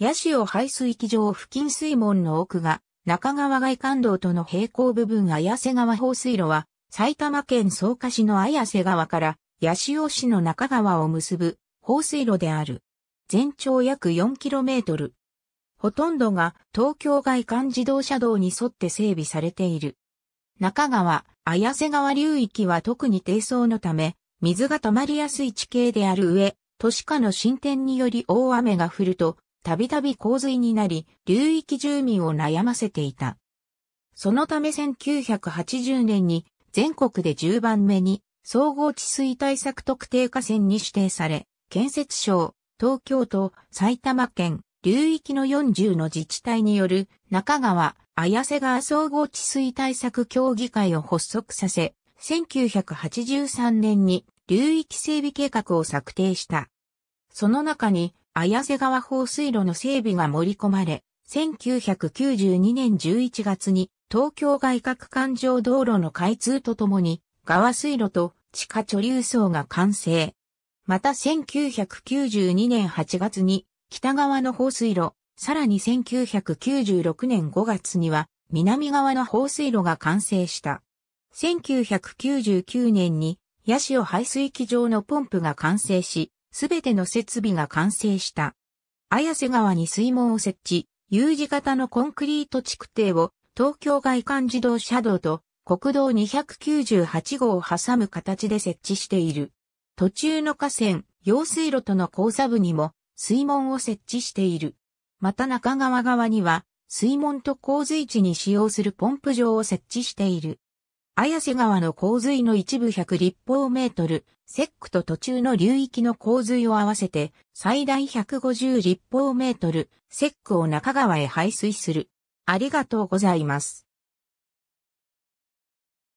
八潮排水機場付近水門の奥が、中川外環道との平行部分綾瀬川放水路は、埼玉県草加市の綾瀬川から八潮市の中川を結ぶ放水路である。全長約 4km。ほとんどが東京外環自動車道に沿って整備されている。中川、綾瀬川流域は特に低層のため、水が溜まりやすい地形である上、都市化の進展により大雨が降ると、たびたび洪水になり、流域住民を悩ませていた。そのため1980年に全国で10番目に総合治水対策特定河川に指定され、建設省、東京都、埼玉県、流域の40の自治体による中川、綾瀬川総合治水対策協議会を発足させ、1983年に流域整備計画を策定した。その中に綾瀬川放水路の整備が盛り込まれ、1992年11月に東京外郭環状道路の開通とともに、川水路と地下貯留層が完成。また1992年8月に北側の放水路、さらに1996年5月には南側の放水路が完成した。1999年に、ヤシオ排水機場のポンプが完成し、すべての設備が完成した。綾瀬川に水門を設置、U 字型のコンクリート築堤を東京外環自動車道と国道298号を挟む形で設置している。途中の河川、用水路との交差部にも水門を設置している。また中川側には水門と洪水地に使用するポンプ場を設置している。綾瀬川の洪水の一部100立方メートル、セックと途中の流域の洪水を合わせて、最大150立方メートル、セックを中川へ排水する。ありがとうございます。